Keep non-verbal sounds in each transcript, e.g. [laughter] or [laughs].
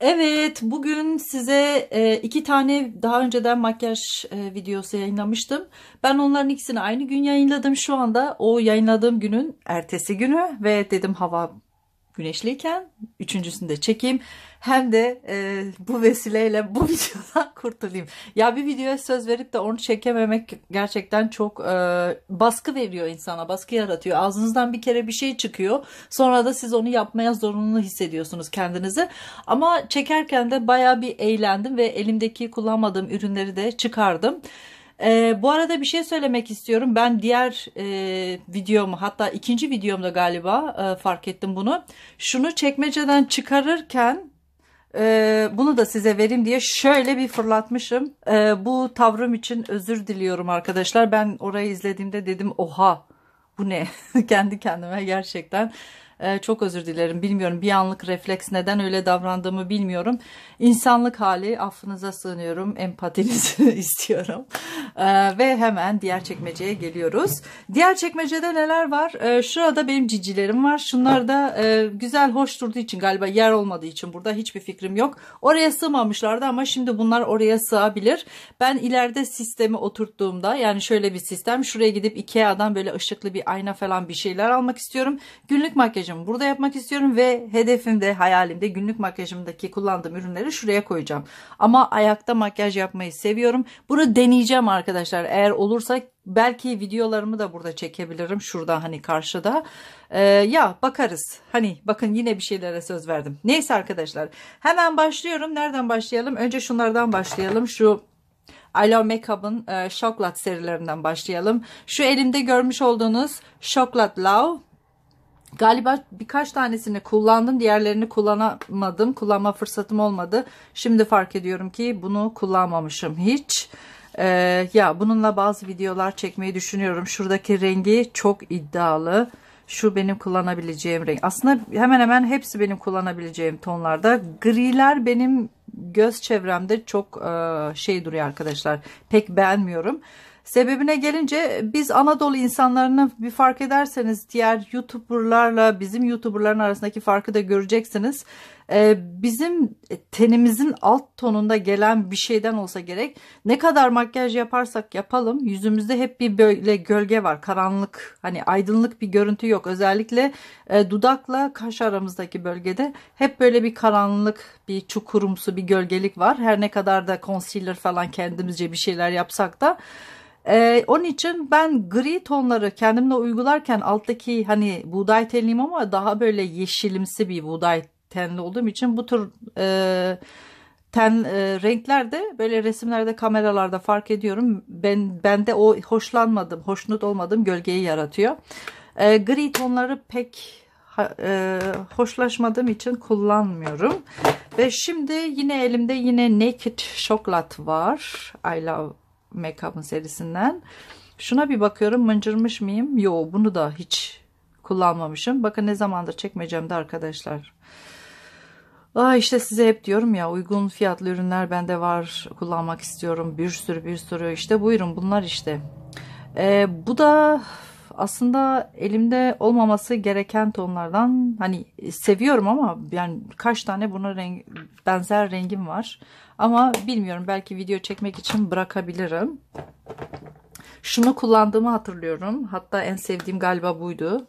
Evet bugün size e, iki tane daha önceden makyaj e, videosu yayınlamıştım. Ben onların ikisini aynı gün yayınladım şu anda. O yayınladığım günün ertesi günü ve dedim hava güneşliyken üçüncüsünü de çekeyim. Hem de e, bu vesileyle bu [laughs] videodan kurtulayım. Ya bir videoya söz verip de onu çekememek gerçekten çok e, baskı veriyor insana. Baskı yaratıyor. Ağzınızdan bir kere bir şey çıkıyor. Sonra da siz onu yapmaya zorunlu hissediyorsunuz kendinizi. Ama çekerken de baya bir eğlendim ve elimdeki kullanmadığım ürünleri de çıkardım. E, bu arada bir şey söylemek istiyorum. Ben diğer e, videomu hatta ikinci videomda galiba e, fark ettim bunu. Şunu çekmeceden çıkarırken e, bunu da size vereyim diye şöyle bir fırlatmışım. E, bu tavrım için özür diliyorum arkadaşlar. Ben orayı izlediğimde dedim oha bu ne [laughs] kendi kendime gerçekten e, çok özür dilerim bilmiyorum bir anlık refleks neden öyle davrandığımı bilmiyorum. İnsanlık hali affınıza sığınıyorum empatinizi [laughs] istiyorum e, ve hemen diğer çekmeceye geliyoruz. Diğer çekmecede neler var? E, şurada benim cicilerim var. Şunlar da e, güzel hoş durduğu için galiba yer olmadığı için burada hiçbir fikrim yok. Oraya sığmamışlardı ama şimdi bunlar oraya sığabilir. Ben ileride sistemi oturttuğumda yani şöyle bir sistem şuraya gidip Ikea'dan böyle ışıklı bir ayna falan bir şeyler almak istiyorum. Günlük makyaj makyajımı burada yapmak istiyorum ve hedefimde hayalimde günlük makyajımdaki kullandığım ürünleri şuraya koyacağım. Ama ayakta makyaj yapmayı seviyorum. Bunu deneyeceğim arkadaşlar. Eğer olursa belki videolarımı da burada çekebilirim. Şurada hani karşıda. Ee, ya bakarız. Hani bakın yine bir şeylere söz verdim. Neyse arkadaşlar. Hemen başlıyorum. Nereden başlayalım? Önce şunlardan başlayalım. Şu I Love Makeup'ın e, Chocolate serilerinden başlayalım. Şu elimde görmüş olduğunuz Chocolate Love Galiba birkaç tanesini kullandım. Diğerlerini kullanamadım. Kullanma fırsatım olmadı. Şimdi fark ediyorum ki bunu kullanmamışım hiç. Ee, ya bununla bazı videolar çekmeyi düşünüyorum. Şuradaki rengi çok iddialı. Şu benim kullanabileceğim renk. Aslında hemen hemen hepsi benim kullanabileceğim tonlarda. Griler benim göz çevremde çok e, şey duruyor arkadaşlar. Pek beğenmiyorum. Sebebine gelince biz Anadolu insanlarını bir fark ederseniz diğer YouTuber'larla bizim YouTuber'ların arasındaki farkı da göreceksiniz. Ee, bizim tenimizin alt tonunda gelen bir şeyden olsa gerek. Ne kadar makyaj yaparsak yapalım yüzümüzde hep bir böyle gölge var. Karanlık hani aydınlık bir görüntü yok. Özellikle e, dudakla kaş aramızdaki bölgede hep böyle bir karanlık bir çukurumsu bir gölgelik var. Her ne kadar da concealer falan kendimizce bir şeyler yapsak da. Ee, onun için ben gri tonları kendimde uygularken alttaki hani buğday tenliyim ama daha böyle yeşilimsi bir buğday tenli olduğum için bu tür e, ten e, renklerde böyle resimlerde kameralarda fark ediyorum. Ben bende o hoşlanmadım, hoşnut olmadım gölgeyi yaratıyor. E, gri tonları pek e, hoşlaşmadığım için kullanmıyorum. Ve şimdi yine elimde yine Naked Chocolate var. I love Make-up'ın serisinden. Şuna bir bakıyorum mıncırmış mıyım? Yo bunu da hiç kullanmamışım. Bakın ne zamandır çekmeyeceğim de arkadaşlar. Aa işte size hep diyorum ya uygun fiyatlı ürünler bende var kullanmak istiyorum bir sürü bir sürü işte buyurun bunlar işte. Ee, bu da aslında elimde olmaması gereken tonlardan hani seviyorum ama yani kaç tane buna renk, benzer rengim var. Ama bilmiyorum belki video çekmek için bırakabilirim. Şunu kullandığımı hatırlıyorum. Hatta en sevdiğim galiba buydu.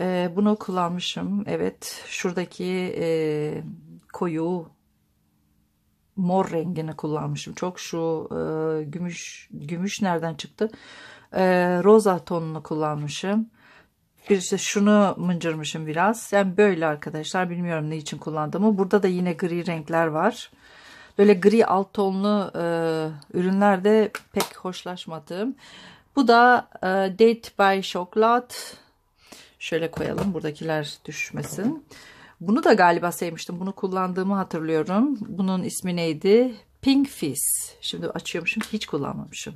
Ee, bunu kullanmışım. Evet şuradaki e, koyu mor rengini kullanmışım. Çok şu e, gümüş gümüş nereden çıktı? e, roza tonunu kullanmışım. Bir işte şunu mıncırmışım biraz. Yani böyle arkadaşlar bilmiyorum ne için kullandığımı. Burada da yine gri renkler var. Böyle gri alt tonlu e, ürünler pek hoşlaşmadım. Bu da e, Date by Chocolate. Şöyle koyalım buradakiler düşmesin. Bunu da galiba sevmiştim. Bunu kullandığımı hatırlıyorum. Bunun ismi neydi? Pink Fizz. Şimdi açıyormuşum. Hiç kullanmamışım.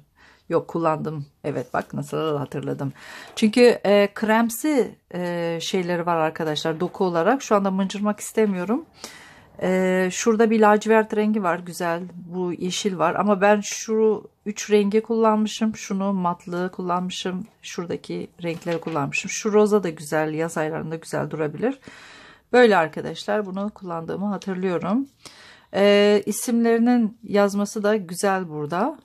Yok kullandım. Evet bak nasıl hatırladım. Çünkü e, kremsi e, şeyleri var arkadaşlar doku olarak. Şu anda mıncırmak istemiyorum. E, şurada bir lacivert rengi var güzel. Bu yeşil var ama ben şu üç rengi kullanmışım. Şunu matlı kullanmışım. Şuradaki renkleri kullanmışım. Şu roza da güzel yaz aylarında güzel durabilir. Böyle arkadaşlar bunu kullandığımı hatırlıyorum. E, isimlerinin yazması da güzel burada.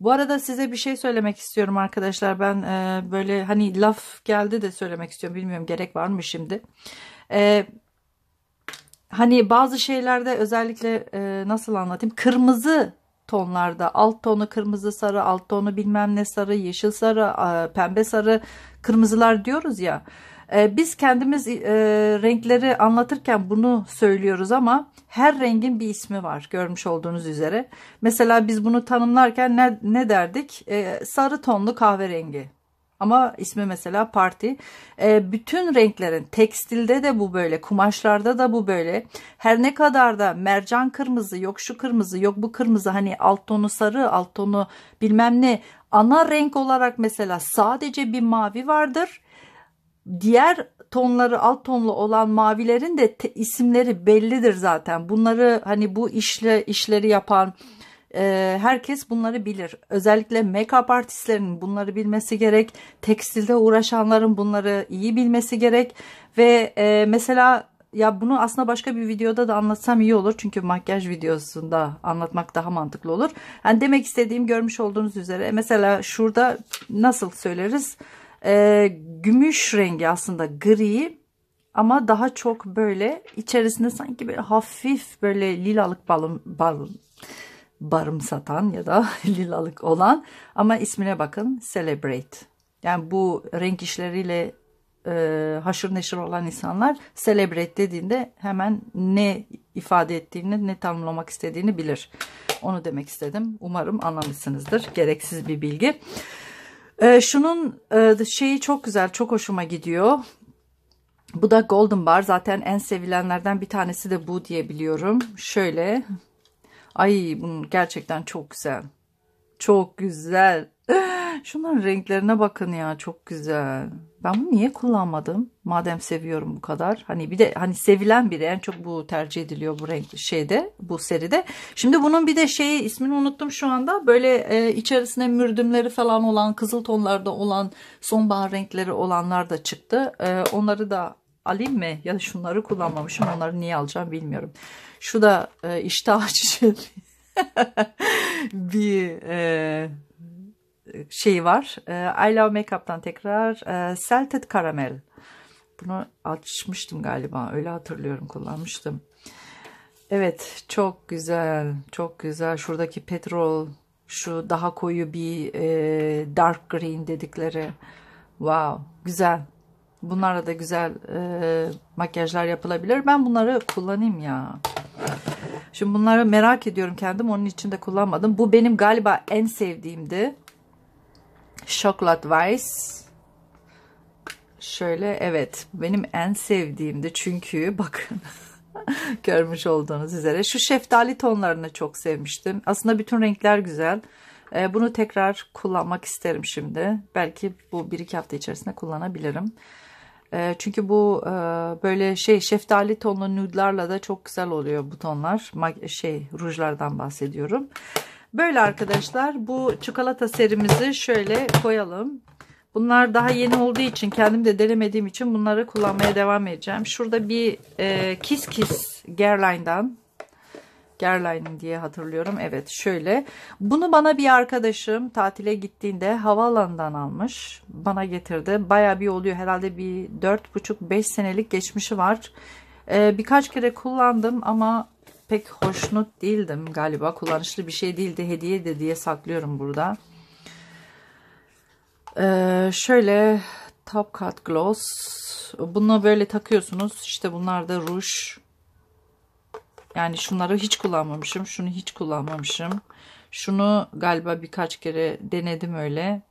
Bu arada size bir şey söylemek istiyorum arkadaşlar. Ben e, böyle hani laf geldi de söylemek istiyorum. Bilmiyorum gerek var mı şimdi. E, hani bazı şeylerde özellikle e, nasıl anlatayım? Kırmızı tonlarda alt tonu kırmızı sarı alt tonu bilmem ne sarı yeşil sarı pembe sarı kırmızılar diyoruz ya ee, biz kendimiz e, renkleri anlatırken bunu söylüyoruz ama her rengin bir ismi var görmüş olduğunuz üzere. Mesela biz bunu tanımlarken ne, ne derdik? Ee, sarı tonlu kahverengi ama ismi mesela parti. Ee, bütün renklerin tekstilde de bu böyle, kumaşlarda da bu böyle. Her ne kadar da mercan kırmızı, yok şu kırmızı, yok bu kırmızı hani alt tonu sarı, alt tonu bilmem ne. Ana renk olarak mesela sadece bir mavi vardır diğer tonları alt tonlu olan mavilerin de te, isimleri bellidir zaten. Bunları hani bu işle işleri yapan e, herkes bunları bilir. Özellikle make-up artistlerinin bunları bilmesi gerek. Tekstilde uğraşanların bunları iyi bilmesi gerek. Ve e, mesela ya bunu aslında başka bir videoda da anlatsam iyi olur. Çünkü makyaj videosunda anlatmak daha mantıklı olur. Yani demek istediğim görmüş olduğunuz üzere. E, mesela şurada nasıl söyleriz? E, gümüş rengi aslında gri ama daha çok böyle içerisinde sanki böyle hafif böyle lilalık balım, balım barım satan ya da [laughs] lilalık olan ama ismine bakın Celebrate. Yani bu renk işleriyle e, haşır neşir olan insanlar Celebrate dediğinde hemen ne ifade ettiğini ne tanımlamak istediğini bilir. Onu demek istedim. Umarım anlamışsınızdır. Gereksiz bir bilgi. Ee, şunun e, şeyi çok güzel, çok hoşuma gidiyor. Bu da Golden Bar. Zaten en sevilenlerden bir tanesi de bu diyebiliyorum. Şöyle. Ay bunun gerçekten çok güzel. Çok güzel. Şunların renklerine bakın ya çok güzel. Ben bunu niye kullanmadım? Madem seviyorum bu kadar. Hani bir de hani sevilen biri en çok bu tercih ediliyor bu renk şeyde bu seride. Şimdi bunun bir de şeyi ismini unuttum şu anda. Böyle e, içerisine mürdümleri falan olan kızıl tonlarda olan sonbahar renkleri olanlar da çıktı. E, onları da alayım mı? Ya şunları kullanmamışım. Onları niye alacağım bilmiyorum. Şu da e, iştah açıcı [laughs] bir e, şeyi var. E, I Love Makeup'tan tekrar e, Salted Caramel. Bunu açmıştım galiba. Öyle hatırlıyorum kullanmıştım. Evet çok güzel. Çok güzel. Şuradaki petrol şu daha koyu bir e, dark green dedikleri. Wow güzel. Bunlarla da güzel e, makyajlar yapılabilir. Ben bunları kullanayım ya. Şimdi bunları merak ediyorum kendim. Onun için de kullanmadım. Bu benim galiba en sevdiğimdi. Chocolate Vice. Şöyle evet benim en sevdiğimdi çünkü [laughs] bakın görmüş olduğunuz üzere şu şeftali tonlarını çok sevmiştim. Aslında bütün renkler güzel. Ee, bunu tekrar kullanmak isterim şimdi. Belki bu 1-2 hafta içerisinde kullanabilirim. Ee, çünkü bu e, böyle şey şeftali tonlu nude'larla da çok güzel oluyor bu tonlar. Mag şey rujlardan bahsediyorum. Böyle arkadaşlar bu çikolata serimizi şöyle koyalım. Bunlar daha yeni olduğu için kendim de denemediğim için bunları kullanmaya devam edeceğim. Şurada bir e, Kiss Kiss Gerline'dan Gerline diye hatırlıyorum. Evet şöyle. Bunu bana bir arkadaşım tatile gittiğinde havaalanından almış. Bana getirdi. Baya bir oluyor. Herhalde bir 4,5-5 senelik geçmişi var. Ee, birkaç kere kullandım ama pek hoşnut değildim galiba. Kullanışlı bir şey değildi. Hediye de diye saklıyorum burada. Ee, şöyle Top Cut Gloss. Bunu böyle takıyorsunuz. işte bunlar da ruj. Yani şunları hiç kullanmamışım. Şunu hiç kullanmamışım. Şunu galiba birkaç kere denedim öyle.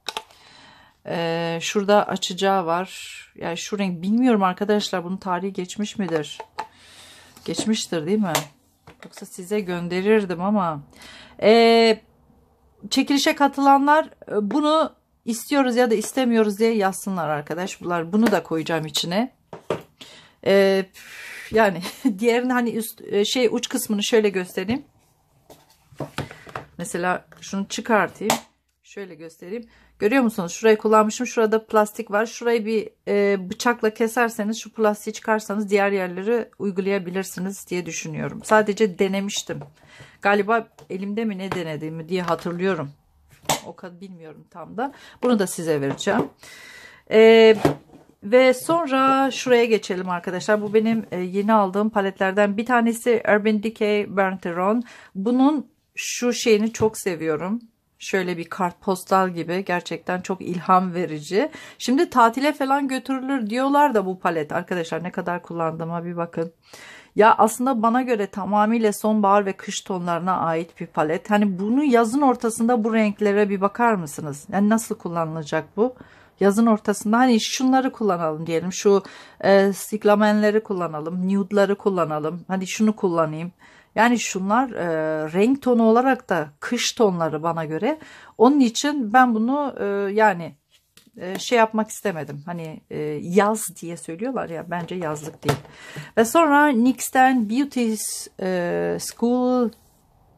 Ee, şurada açacağı var. Yani şu renk bilmiyorum arkadaşlar bunun tarihi geçmiş midir? Geçmiştir değil mi? Yoksa size gönderirdim ama. Ee, çekilişe katılanlar e, bunu istiyoruz ya da istemiyoruz diye yazsınlar arkadaşlar. Bunu da koyacağım içine. Ee, yani [laughs] diğerini hani üst e, şey uç kısmını şöyle göstereyim. Mesela şunu çıkartayım. Şöyle göstereyim. Görüyor musunuz? Şurayı kullanmışım. Şurada plastik var. Şurayı bir e, bıçakla keserseniz şu plastiği çıkarsanız diğer yerleri uygulayabilirsiniz diye düşünüyorum. Sadece denemiştim. Galiba elimde mi ne denediğimi diye hatırlıyorum. O kadar bilmiyorum tam da. Bunu da size vereceğim. Eee ve sonra şuraya geçelim arkadaşlar. Bu benim e, yeni aldığım paletlerden bir tanesi Urban Decay Burnt Around. Bunun şu şeyini çok seviyorum şöyle bir kartpostal gibi gerçekten çok ilham verici. Şimdi tatile falan götürülür diyorlar da bu palet arkadaşlar ne kadar kullandığıma bir bakın. Ya aslında bana göre tamamıyla sonbahar ve kış tonlarına ait bir palet. Hani bunu yazın ortasında bu renklere bir bakar mısınız? Yani nasıl kullanılacak bu? Yazın ortasında hani şunları kullanalım diyelim. Şu e, siklamenleri kullanalım. Nude'ları kullanalım. Hani şunu kullanayım. Yani şunlar e, renk tonu olarak da kış tonları bana göre. Onun için ben bunu e, yani e, şey yapmak istemedim. Hani e, yaz diye söylüyorlar ya bence yazlık değil. Ve sonra NYX'ten Beauty e, School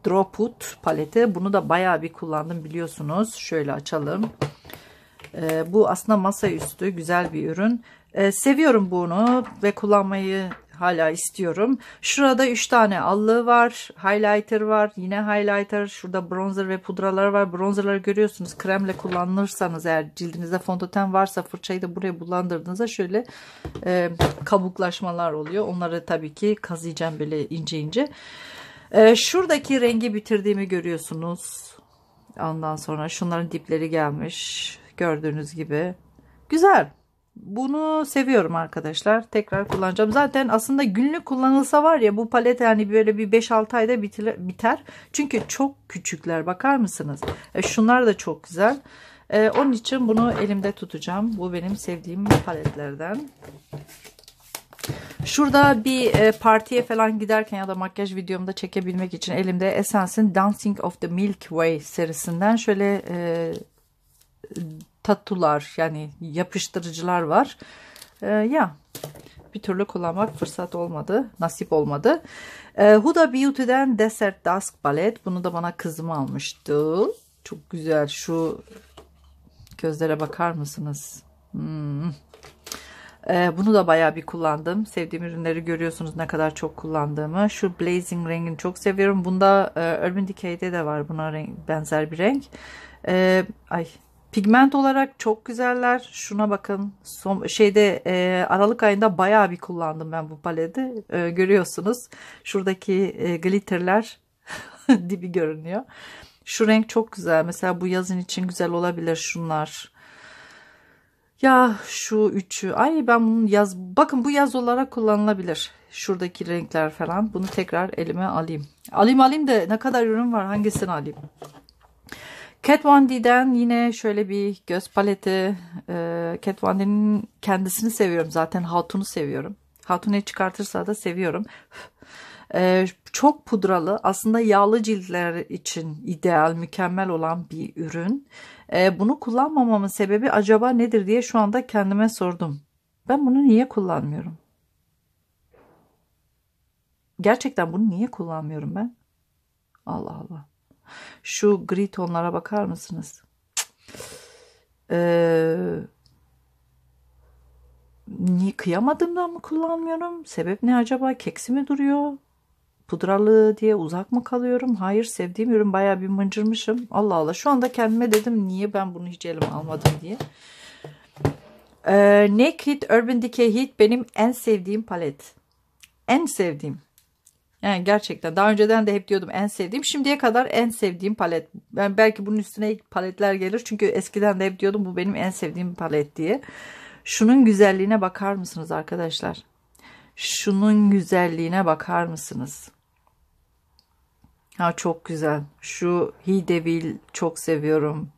Dropout paleti. Bunu da bayağı bir kullandım biliyorsunuz. Şöyle açalım. E, bu aslında masaüstü güzel bir ürün. E, seviyorum bunu ve kullanmayı hala istiyorum. Şurada 3 tane allığı var. Highlighter var. Yine highlighter. Şurada bronzer ve pudralar var. Bronzerları görüyorsunuz. Kremle kullanırsanız eğer cildinizde fondöten varsa fırçayı da buraya bulandırdığınızda şöyle e, kabuklaşmalar oluyor. Onları tabii ki kazıyacağım böyle ince ince. E, şuradaki rengi bitirdiğimi görüyorsunuz. Ondan sonra şunların dipleri gelmiş. Gördüğünüz gibi. Güzel. Bunu seviyorum arkadaşlar. Tekrar kullanacağım. Zaten aslında günlük kullanılsa var ya bu palet yani böyle bir 5-6 ayda bitire, biter. Çünkü çok küçükler bakar mısınız? E, şunlar da çok güzel. E, onun için bunu elimde tutacağım. Bu benim sevdiğim paletlerden. Şurada bir e, partiye falan giderken ya da makyaj videomda çekebilmek için elimde Essence'in Dancing of the Milky Way serisinden şöyle e, tatular yani yapıştırıcılar var. Ee, ya bir türlü kullanmak fırsat olmadı. Nasip olmadı. Ee, Huda Beauty'den Desert Dusk Ballet. Bunu da bana kızım almıştı. Çok güzel. Şu gözlere bakar mısınız? Hmm. Ee, bunu da bayağı bir kullandım. Sevdiğim ürünleri görüyorsunuz ne kadar çok kullandığımı. Şu Blazing rengini çok seviyorum. Bunda e, Urban Decay'de de var buna renk, benzer bir renk. Ee, ay Pigment olarak çok güzeller. Şuna bakın. Son, şeyde e, Aralık ayında bayağı bir kullandım ben bu paleti. E, görüyorsunuz. Şuradaki e, glitterler [laughs] dibi görünüyor. Şu renk çok güzel. Mesela bu yazın için güzel olabilir şunlar. Ya şu üçü. Ay ben bunu yaz. Bakın bu yaz olarak kullanılabilir. Şuradaki renkler falan. Bunu tekrar elime alayım. Alayım alayım da ne kadar ürün var hangisini alayım. Kat Von D'den yine şöyle bir göz paleti. E, Kat Von D'nin kendisini seviyorum zaten. Hatun'u seviyorum. Hatun'u çıkartırsa da seviyorum. [laughs] E, çok pudralı aslında yağlı ciltler için ideal mükemmel olan bir ürün. E, bunu kullanmamamın sebebi acaba nedir diye şu anda kendime sordum. Ben bunu niye kullanmıyorum? Gerçekten bunu niye kullanmıyorum ben? Allah Allah. Şu gri tonlara bakar mısınız? Ee, niye kıyamadığımdan mı kullanmıyorum? Sebep ne acaba? Keksi mi duruyor? pudralı diye uzak mı kalıyorum? Hayır sevdiğim ürün bayağı bir mıncırmışım. Allah Allah şu anda kendime dedim niye ben bunu hiç elime almadım diye. Ee, Naked Urban Decay Heat benim en sevdiğim palet. En sevdiğim. Yani gerçekten daha önceden de hep diyordum en sevdiğim. Şimdiye kadar en sevdiğim palet. Ben yani belki bunun üstüne paletler gelir. Çünkü eskiden de hep diyordum bu benim en sevdiğim palet diye. Şunun güzelliğine bakar mısınız arkadaşlar? Şunun güzelliğine bakar mısınız? Ha çok güzel. Şu Hidevil çok seviyorum.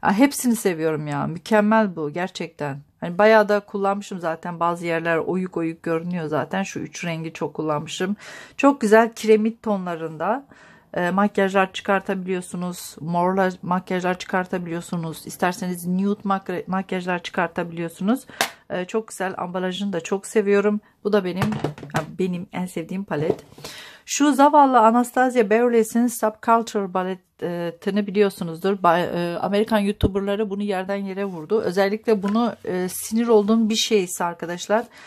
Ha, hepsini seviyorum ya. Mükemmel bu gerçekten. Hani bayağı da kullanmışım zaten bazı yerler oyuk oyuk görünüyor zaten. Şu üç rengi çok kullanmışım. Çok güzel kiremit tonlarında e, makyajlar çıkartabiliyorsunuz. Morla makyajlar çıkartabiliyorsunuz. İsterseniz nude makyajlar çıkartabiliyorsunuz. E, çok güzel ambalajını da çok seviyorum. Bu da benim benim en sevdiğim palet. Şu zavallı Anastasia Beverly's'in Subculture baletini biliyorsunuzdur. E, Amerikan YouTuber'ları bunu yerden yere vurdu. Özellikle bunu e, sinir olduğum bir şeyse arkadaşlar. Arkadaşlar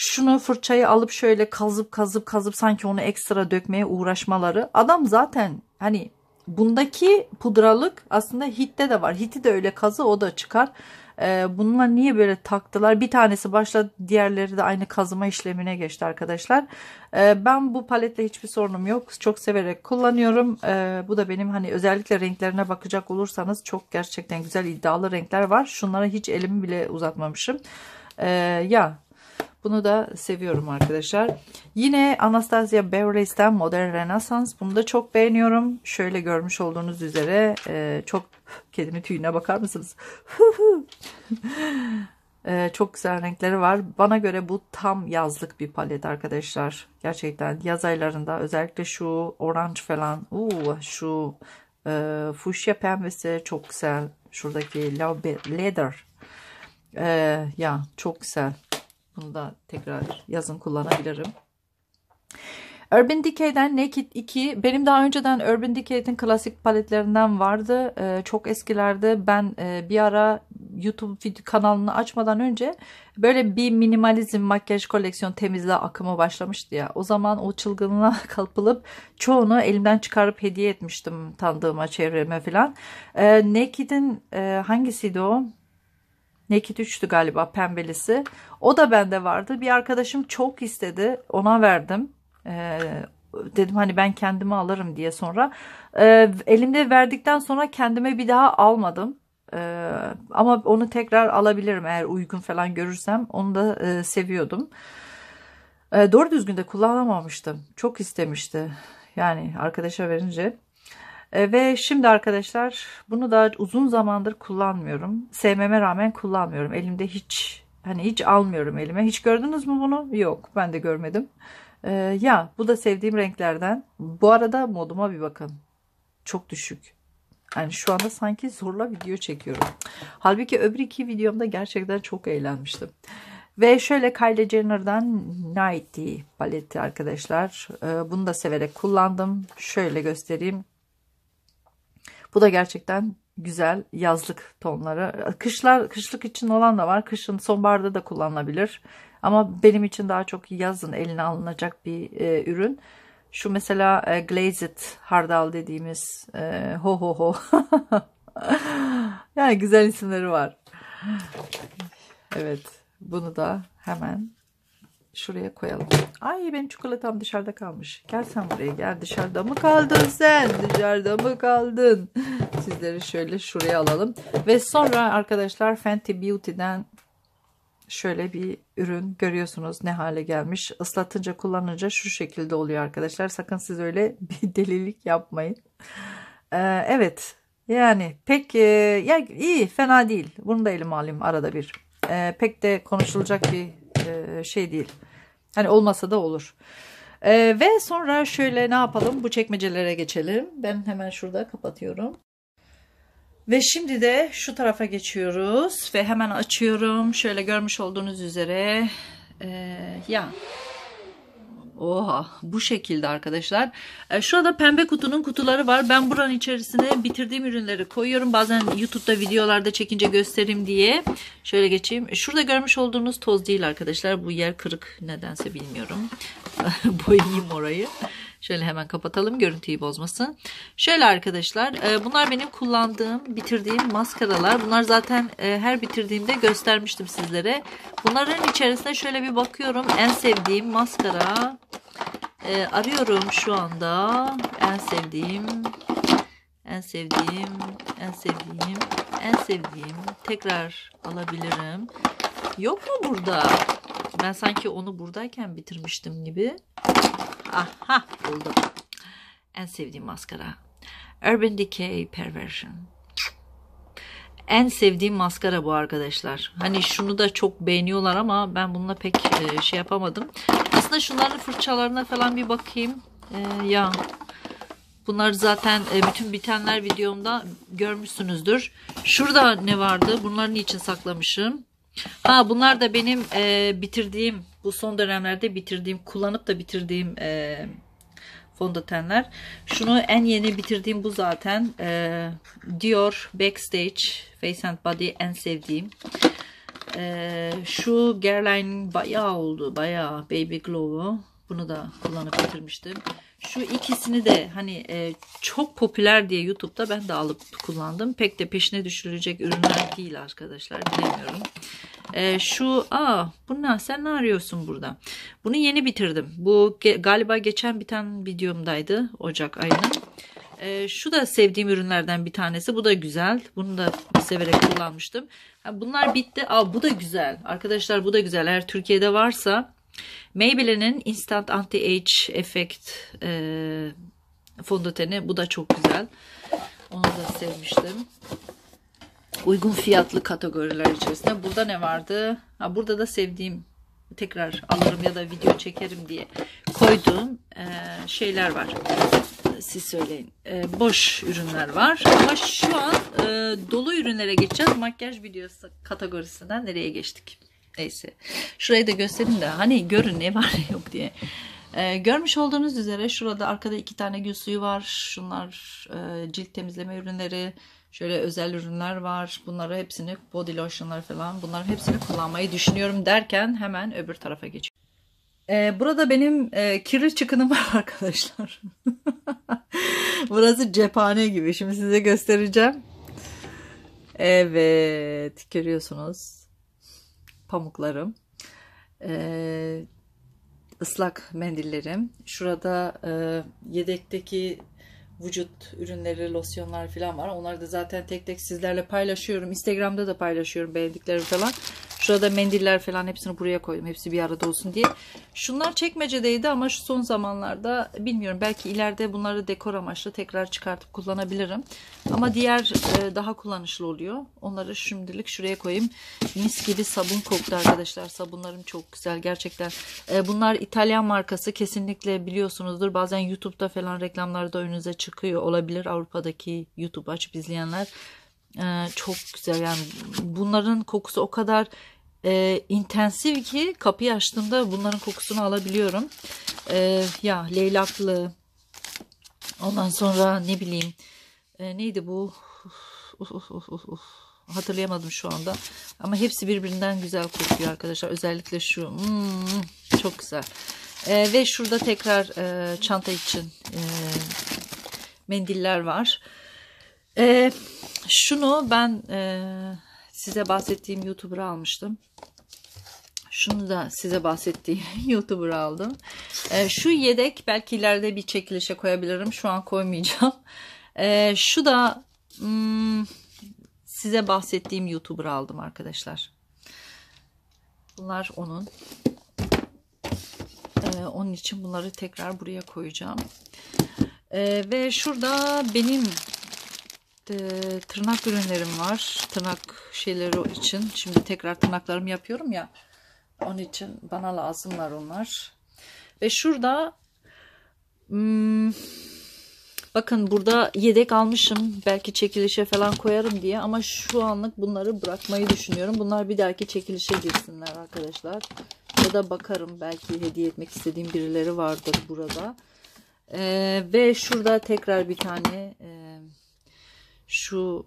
şunu fırçayı alıp şöyle kazıp kazıp kazıp sanki onu ekstra dökmeye uğraşmaları. Adam zaten hani bundaki pudralık aslında hitte de var. Hiti de öyle kazı o da çıkar. Ee, bunlar niye böyle taktılar? Bir tanesi başladı diğerleri de aynı kazıma işlemine geçti arkadaşlar. Ee, ben bu paletle hiçbir sorunum yok. Çok severek kullanıyorum. Ee, bu da benim hani özellikle renklerine bakacak olursanız çok gerçekten güzel iddialı renkler var. Şunlara hiç elimi bile uzatmamışım. Ee, ya bunu da seviyorum arkadaşlar. Yine Anastasia Beverly's'ten Modern Renaissance. Bunu da çok beğeniyorum. Şöyle görmüş olduğunuz üzere e, çok kedimi tüyüne bakar mısınız? [laughs] e, çok güzel renkleri var. Bana göre bu tam yazlık bir palet arkadaşlar. Gerçekten yaz aylarında özellikle şu orange falan. Uu, şu e, fuşya pembesi çok güzel. Şuradaki leather. E, ya çok güzel. Bunu da tekrar yazın kullanabilirim. Urban Decay'den Naked 2. Benim daha önceden Urban Decay'in klasik paletlerinden vardı. Ee, çok eskilerde ben e, bir ara YouTube kanalını açmadan önce böyle bir minimalizm makyaj koleksiyon temizle akımı başlamıştı ya. O zaman o çılgınlığa [laughs] kapılıp çoğunu elimden çıkarıp hediye etmiştim tanıdığıma çevreme falan. Ee, Naked'in e, hangisiydi o? Naked 3'tü galiba pembelisi. O da bende vardı. Bir arkadaşım çok istedi. Ona verdim. Ee, dedim hani ben kendime alırım diye sonra. Ee, elimde verdikten sonra kendime bir daha almadım. Ee, ama onu tekrar alabilirim eğer uygun falan görürsem. Onu da e, seviyordum. Ee, doğru düzgün de kullanamamıştım. Çok istemişti. Yani arkadaşa verince e, ve şimdi arkadaşlar bunu da uzun zamandır kullanmıyorum. Sevmeme rağmen kullanmıyorum. Elimde hiç hani hiç almıyorum elime. Hiç gördünüz mü bunu? Yok ben de görmedim. Ee, ya bu da sevdiğim renklerden. Bu arada moduma bir bakın. Çok düşük. Yani şu anda sanki zorla video çekiyorum. Halbuki öbür iki videomda gerçekten çok eğlenmiştim. Ve şöyle Kylie Jenner'dan Nighty paleti arkadaşlar. E, bunu da severek kullandım. Şöyle göstereyim. Bu da gerçekten güzel yazlık tonları. Kışlar, kışlık için olan da var. Kışın sonbaharda da kullanılabilir. Ama benim için daha çok yazın eline alınacak bir e, ürün. Şu mesela e, glazed hardal dediğimiz e, ho ho ho. [laughs] yani güzel isimleri var. Evet bunu da hemen Şuraya koyalım. Ay benim çikolatam dışarıda kalmış. Gel sen buraya gel. Dışarıda mı kaldın sen? Dışarıda mı kaldın? Sizleri şöyle şuraya alalım. Ve sonra arkadaşlar Fenty Beauty'den şöyle bir ürün görüyorsunuz ne hale gelmiş. Islatınca kullanınca şu şekilde oluyor arkadaşlar. Sakın siz öyle [laughs] bir delilik yapmayın. Ee, evet yani pek e, ya iyi fena değil. Bunu da elime alayım arada bir. Ee, pek de konuşulacak bir e, şey değil. Hani olmasa da olur. Ee, ve sonra şöyle ne yapalım? Bu çekmecelere geçelim. Ben hemen şurada kapatıyorum. Ve şimdi de şu tarafa geçiyoruz ve hemen açıyorum. Şöyle görmüş olduğunuz üzere e, ya Oha bu şekilde arkadaşlar. E, şurada pembe kutunun kutuları var. Ben buranın içerisine bitirdiğim ürünleri koyuyorum. Bazen YouTube'da videolarda çekince göstereyim diye. Şöyle geçeyim. E, şurada görmüş olduğunuz toz değil arkadaşlar. Bu yer kırık nedense bilmiyorum. [laughs] Boyayayım orayı. Şöyle hemen kapatalım görüntüyü bozmasın. Şöyle arkadaşlar e, bunlar benim kullandığım bitirdiğim maskaralar. Bunlar zaten e, her bitirdiğimde göstermiştim sizlere. Bunların içerisine şöyle bir bakıyorum. En sevdiğim maskara. E, arıyorum şu anda. En sevdiğim en sevdiğim, en sevdiğim, en sevdiğim. Tekrar alabilirim. Yok mu burada? Ben sanki onu buradayken bitirmiştim gibi. Aha buldum. En sevdiğim maskara. Urban Decay Perversion. En sevdiğim maskara bu arkadaşlar. Hani şunu da çok beğeniyorlar ama ben bununla pek e, şey yapamadım. Aslında şunların fırçalarına falan bir bakayım. Ee, ya Bunlar zaten e, bütün bitenler videomda görmüşsünüzdür. Şurada ne vardı? Bunları niçin saklamışım? Ha bunlar da benim e, bitirdiğim bu son dönemlerde bitirdiğim kullanıp da bitirdiğim e, fondötenler. Şunu en yeni bitirdiğim bu zaten. E, Dior Backstage Face and Body en sevdiğim. E, şu Guerlain bayağı oldu. Bayağı Baby Glow'u. Bunu da kullanıp bitirmiştim. Şu ikisini de hani e, çok popüler diye YouTube'da ben de alıp kullandım. Pek de peşine düşürülecek ürünler değil arkadaşlar. Bilemiyorum e, şu aa Bunlar sen ne arıyorsun burada? Bunu yeni bitirdim. Bu ge galiba geçen biten videomdaydı Ocak ayının. E, şu da sevdiğim ürünlerden bir tanesi. Bu da güzel. Bunu da severek kullanmıştım. bunlar bitti. Aa, bu da güzel. Arkadaşlar bu da güzel. Eğer Türkiye'de varsa Maybelline'in Instant Anti-Age Effect e, fondöteni. Bu da çok güzel. Onu da sevmiştim uygun fiyatlı kategoriler içerisinde. Burada ne vardı? Ha, burada da sevdiğim tekrar alırım ya da video çekerim diye koyduğum e, şeyler var. Siz söyleyin. E, boş ürünler var. Ama şu an e, dolu ürünlere geçeceğiz. Makyaj videosu kategorisinden nereye geçtik? Neyse. Şurayı da göstereyim de hani görün ne var ne yok diye. Ee, görmüş olduğunuz üzere şurada arkada iki tane gül suyu var. Şunlar e, cilt temizleme ürünleri. Şöyle özel ürünler var. Bunları hepsini body lotionları falan bunların hepsini kullanmayı düşünüyorum derken hemen öbür tarafa geçiyorum. Ee, burada benim e, kirli çıkınım var [laughs] arkadaşlar. [laughs] Burası cephane gibi. Şimdi size göstereceğim. Evet. Görüyorsunuz. Pamuklarım. Ee, ıslak mendillerim. Şurada e, yedekteki vücut ürünleri, losyonlar falan var. Onları da zaten tek tek sizlerle paylaşıyorum. Instagram'da da paylaşıyorum beğendiklerimi falan. Şurada mendiller falan hepsini buraya koydum. Hepsi bir arada olsun diye. Şunlar çekmecedeydi ama şu son zamanlarda bilmiyorum. Belki ileride bunları dekor amaçlı tekrar çıkartıp kullanabilirim. Ama diğer e, daha kullanışlı oluyor. Onları şimdilik şuraya koyayım. Mis gibi sabun koktu arkadaşlar. Sabunlarım çok güzel gerçekten. E, bunlar İtalyan markası. Kesinlikle biliyorsunuzdur. Bazen YouTube'da falan reklamlarda önünüze çıkıyor olabilir. Avrupa'daki YouTube açıp izleyenler. Ee, çok güzel yani bunların kokusu o kadar e, ee, intensif ki kapıyı açtığımda bunların kokusunu alabiliyorum. E, ya leylaklı ondan sonra ne bileyim e, neydi bu uf, uf, uf, uf, uf. hatırlayamadım şu anda ama hepsi birbirinden güzel kokuyor arkadaşlar özellikle şu hmm, çok güzel e, ve şurada tekrar e, çanta için e, mendiller var e, şunu ben e, size bahsettiğim YouTuber'ı almıştım. Şunu da size bahsettiğim [laughs] YouTuber aldım. E, şu yedek belki ileride bir çekilişe koyabilirim. Şu an koymayacağım. E, şu da hmm, size bahsettiğim YouTuber aldım arkadaşlar. Bunlar onun. E, onun için bunları tekrar buraya koyacağım. E, ve şurada benim e, tırnak ürünlerim var. Tırnak şeyleri için. Şimdi tekrar tırnaklarımı yapıyorum ya. Onun için bana lazımlar onlar. Ve şurada hmm, bakın burada yedek almışım. Belki çekilişe falan koyarım diye ama şu anlık bunları bırakmayı düşünüyorum. Bunlar bir dahaki çekilişe girsinler arkadaşlar. Ya da bakarım belki hediye etmek istediğim birileri vardır burada. Ee, ve şurada tekrar bir tane e, şu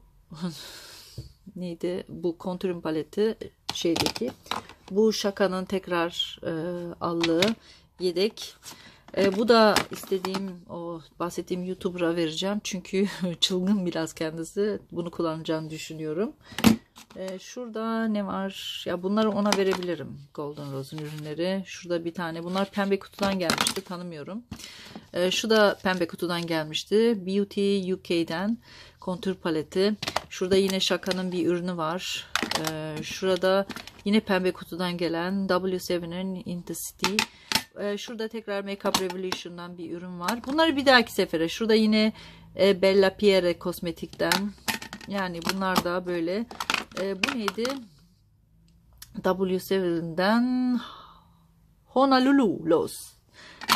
[laughs] neydi bu kontürün paleti şeydeki bu şakanın tekrar e, allığı yedek e, bu da istediğim o bahsettiğim youtuber'a vereceğim çünkü [laughs] çılgın biraz kendisi bunu kullanacağını düşünüyorum e, şurada ne var ya bunları ona verebilirim Golden Rose'un ürünleri şurada bir tane bunlar pembe kutudan gelmişti tanımıyorum e, şu da pembe kutudan gelmişti Beauty UK'den kontür paleti. Şurada yine Şaka'nın bir ürünü var. Ee, şurada yine pembe kutudan gelen W7'in In The City. Ee, şurada tekrar Makeup Revolution'dan bir ürün var. Bunları bir dahaki sefere. Şurada yine e, Bella Pierre kosmetikten. Yani bunlar da böyle. E, bu neydi? W7'den Honolulu Los.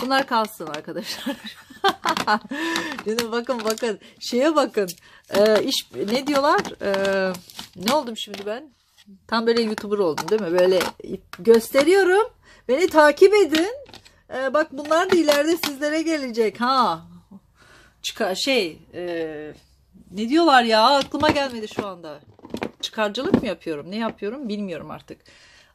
Bunlar kalsın arkadaşlar. [laughs] Canım bakın bakın. Şeye bakın. Ee, iş, ne diyorlar? Ee, ne oldum şimdi ben? Tam böyle YouTuber oldum değil mi? Böyle gösteriyorum. Beni takip edin. Ee, bak bunlar da ileride sizlere gelecek. Ha. Çıkar şey. E, ne diyorlar ya? Aklıma gelmedi şu anda. Çıkarcılık mı yapıyorum? Ne yapıyorum bilmiyorum artık.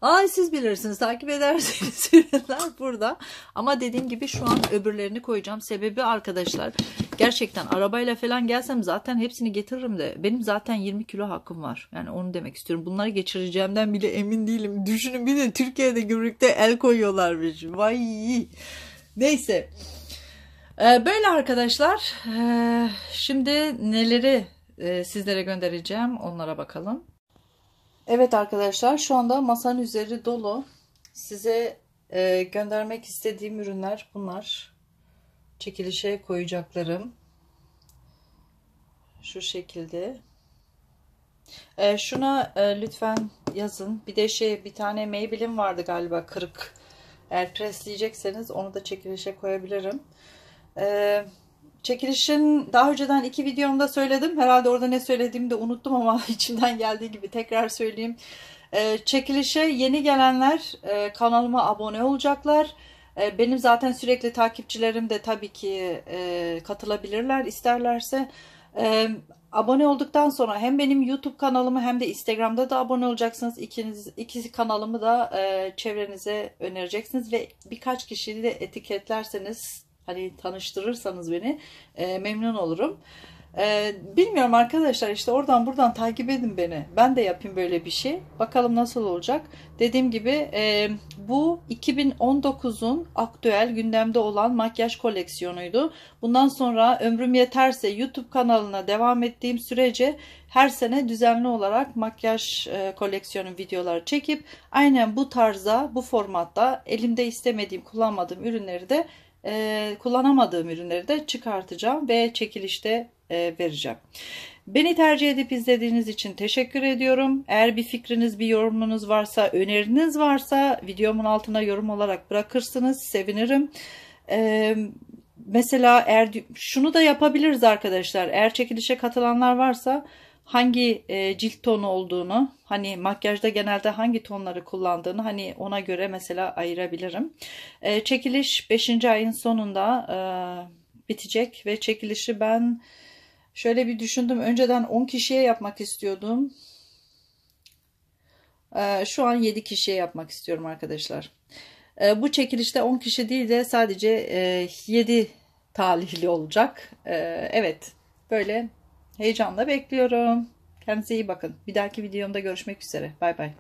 Ay siz bilirsiniz takip ederseniz ürünler [laughs] burada. Ama dediğim gibi şu an öbürlerini koyacağım. Sebebi arkadaşlar gerçekten arabayla falan gelsem zaten hepsini getiririm de benim zaten 20 kilo hakkım var. Yani onu demek istiyorum. Bunları geçireceğimden bile emin değilim. Düşünün bir de Türkiye'de gümrükte el koyuyorlar koyuyorlarmış. Şey. Vay. Neyse. Ee, böyle arkadaşlar. Ee, şimdi neleri e, sizlere göndereceğim onlara bakalım. Evet arkadaşlar şu anda masanın üzeri dolu. Size e, göndermek istediğim ürünler bunlar. Çekilişe koyacaklarım. Şu şekilde. E, şuna e, lütfen yazın. Bir de şey bir tane Maybelline vardı galiba kırık. Eğer presleyecekseniz onu da çekilişe koyabilirim. Eee Çekilişin daha önceden iki videomda söyledim. Herhalde orada ne söylediğimi de unuttum ama [laughs] içimden geldiği gibi tekrar söyleyeyim. E, çekilişe yeni gelenler e, kanalıma abone olacaklar. E, benim zaten sürekli takipçilerim de tabii ki e, katılabilirler isterlerse. E, abone olduktan sonra hem benim YouTube kanalımı hem de Instagram'da da abone olacaksınız. İkiniz, ikisi kanalımı da e, çevrenize önereceksiniz ve birkaç kişiyi de etiketlerseniz hani tanıştırırsanız beni e, memnun olurum. E, bilmiyorum arkadaşlar işte oradan buradan takip edin beni. Ben de yapayım böyle bir şey. Bakalım nasıl olacak. Dediğim gibi e, bu 2019'un aktüel gündemde olan makyaj koleksiyonuydu. Bundan sonra ömrüm yeterse YouTube kanalına devam ettiğim sürece her sene düzenli olarak makyaj e, koleksiyonu videoları çekip aynen bu tarza, bu formatta elimde istemediğim, kullanmadığım ürünleri de e, kullanamadığım ürünleri de çıkartacağım ve çekilişte e, vereceğim. Beni tercih edip izlediğiniz için teşekkür ediyorum. Eğer bir fikriniz, bir yorumunuz varsa, öneriniz varsa videomun altına yorum olarak bırakırsınız. Sevinirim. Ee, mesela eğer şunu da yapabiliriz arkadaşlar. Eğer çekilişe katılanlar varsa hangi e, cilt tonu olduğunu, hani makyajda genelde hangi tonları kullandığını hani ona göre mesela ayırabilirim. E, çekiliş 5. ayın sonunda e, bitecek ve çekilişi ben şöyle bir düşündüm. Önceden 10 kişiye yapmak istiyordum. E, şu an 7 kişiye yapmak istiyorum arkadaşlar. E, bu çekilişte 10 kişi değil de sadece e, 7 talihli olacak. E, evet böyle Heyecanla bekliyorum. Kendinize iyi bakın. Bir dahaki videomda görüşmek üzere. Bay bay.